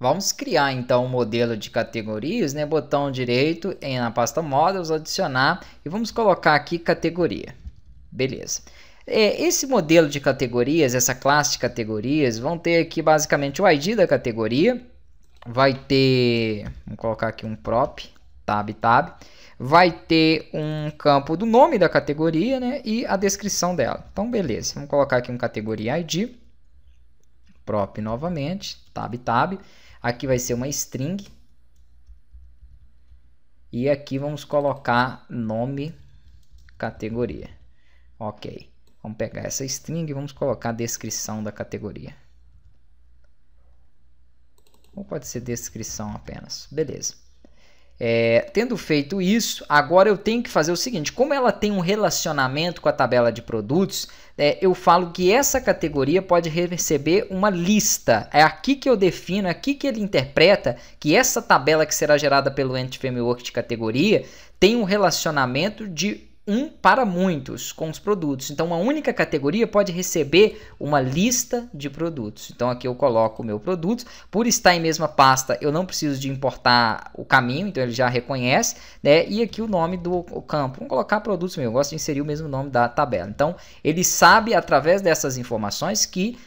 Vamos criar então um modelo de categorias, né? Botão direito em, na pasta Models, adicionar e vamos colocar aqui categoria. Beleza. É, esse modelo de categorias, essa classe de categorias, vão ter aqui basicamente o ID da categoria, vai ter, vamos colocar aqui um prop, tab, tab, vai ter um campo do nome da categoria né, e a descrição dela. Então, beleza, vamos colocar aqui um categoria ID prop novamente, tab, tab. Aqui vai ser uma string. E aqui vamos colocar nome, categoria. Ok. Vamos pegar essa string e vamos colocar a descrição da categoria. Ou pode ser descrição apenas. Beleza. É, tendo feito isso, agora eu tenho que fazer o seguinte: como ela tem um relacionamento com a tabela de produtos, é, eu falo que essa categoria pode receber uma lista. É aqui que eu defino, é aqui que ele interpreta que essa tabela que será gerada pelo Ent Framework de categoria tem um relacionamento de um para muitos com os produtos. Então, uma única categoria pode receber uma lista de produtos. Então, aqui eu coloco o meu produto. Por estar em mesma pasta, eu não preciso de importar o caminho, então ele já reconhece. Né? E aqui o nome do campo. Vamos colocar produtos meu. Eu gosto de inserir o mesmo nome da tabela. Então, ele sabe através dessas informações que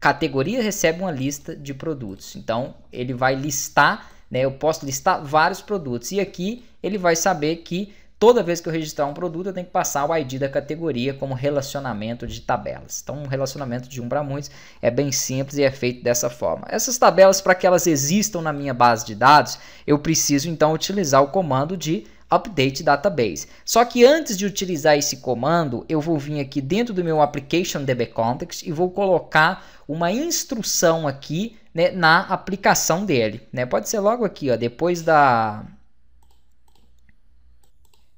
categoria recebe uma lista de produtos. Então, ele vai listar, né? eu posso listar vários produtos. E aqui ele vai saber que Toda vez que eu registrar um produto, eu tenho que passar o ID da categoria como relacionamento de tabelas. Então, um relacionamento de um para muitos é bem simples e é feito dessa forma. Essas tabelas, para que elas existam na minha base de dados, eu preciso então utilizar o comando de update database. Só que antes de utilizar esse comando, eu vou vir aqui dentro do meu application DB Context e vou colocar uma instrução aqui né, na aplicação dele. Né? Pode ser logo aqui, ó, depois da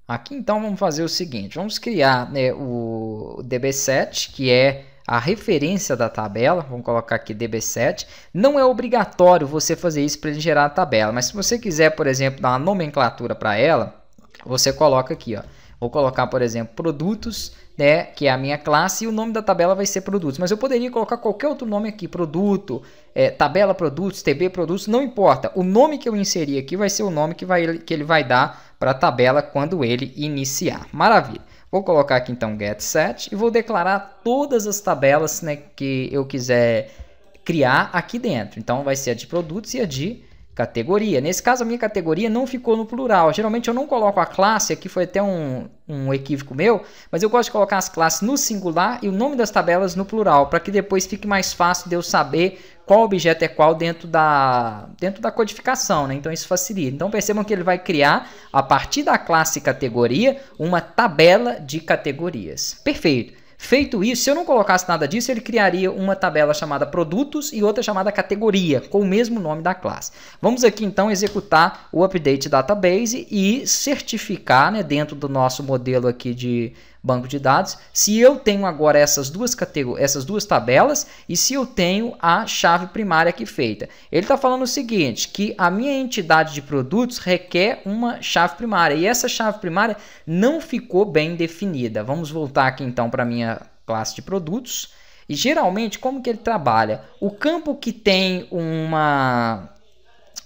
Aqui então vamos fazer o seguinte, vamos criar né, o DB7, que é a referência da tabela, vamos colocar aqui DB7. Não é obrigatório você fazer isso para ele gerar a tabela, mas se você quiser, por exemplo, dar uma nomenclatura para ela, você coloca aqui, ó, Vou colocar, por exemplo, produtos, né, que é a minha classe, e o nome da tabela vai ser produtos. Mas eu poderia colocar qualquer outro nome aqui, produto, é, tabela produtos, TB produtos, não importa. O nome que eu inserir aqui vai ser o nome que, vai, que ele vai dar para a tabela quando ele iniciar. Maravilha. Vou colocar aqui então getSet e vou declarar todas as tabelas né, que eu quiser criar aqui dentro. Então vai ser a de produtos e a de categoria. Nesse caso, a minha categoria não ficou no plural. Geralmente eu não coloco a classe, aqui foi até um, um equívoco meu, mas eu gosto de colocar as classes no singular e o nome das tabelas no plural, para que depois fique mais fácil de eu saber qual objeto é qual dentro da, dentro da codificação, né? Então isso facilita. Então percebam que ele vai criar, a partir da classe categoria, uma tabela de categorias. Perfeito. Feito isso, se eu não colocasse nada disso, ele criaria uma tabela chamada produtos e outra chamada categoria, com o mesmo nome da classe. Vamos aqui então executar o update database e certificar né, dentro do nosso modelo aqui de banco de dados se eu tenho agora essas duas, essas duas tabelas e se eu tenho a chave primária aqui feita. Ele está falando o seguinte, que a minha entidade de produtos requer uma chave primária e essa chave primária não ficou bem definida. Vamos voltar aqui então para minha classe de produtos. E geralmente, como que ele trabalha? O campo que tem uma,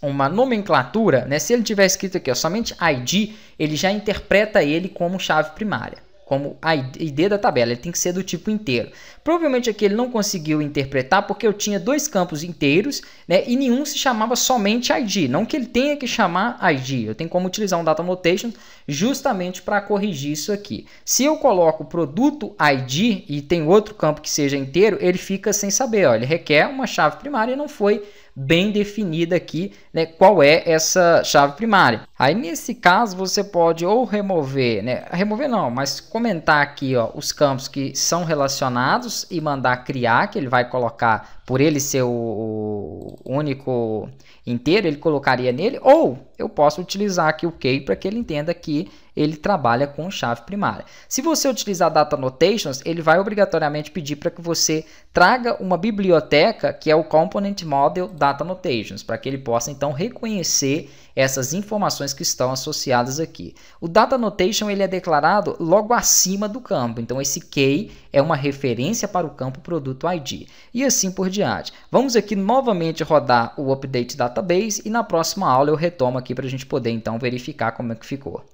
uma nomenclatura, né? se ele tiver escrito aqui ó, somente ID, ele já interpreta ele como chave primária como a ID da tabela, ele tem que ser do tipo inteiro. Provavelmente aqui ele não conseguiu interpretar porque eu tinha dois campos inteiros né, e nenhum se chamava somente ID, não que ele tenha que chamar ID, eu tenho como utilizar um data notation justamente para corrigir isso aqui. Se eu coloco produto ID e tem outro campo que seja inteiro, ele fica sem saber, ó, ele requer uma chave primária e não foi bem definida aqui né, qual é essa chave primária. Aí nesse caso você pode ou remover, né, remover não, mas comentar aqui ó, os campos que são relacionados e mandar criar, que ele vai colocar, por ele ser o, único inteiro, ele colocaria nele, ou eu posso utilizar aqui o key para que ele entenda que ele trabalha com chave primária. Se você utilizar Data Notations, ele vai obrigatoriamente pedir para que você traga uma biblioteca que é o Component Model Data Notations, para que ele possa então reconhecer essas informações que estão associadas aqui. O Data Notation ele é declarado logo acima do campo, então esse key é uma referência para o campo Produto ID e assim por diante. Vamos aqui novamente rodar o Update Database e na próxima aula eu retomo aqui para a gente poder então verificar como é que ficou.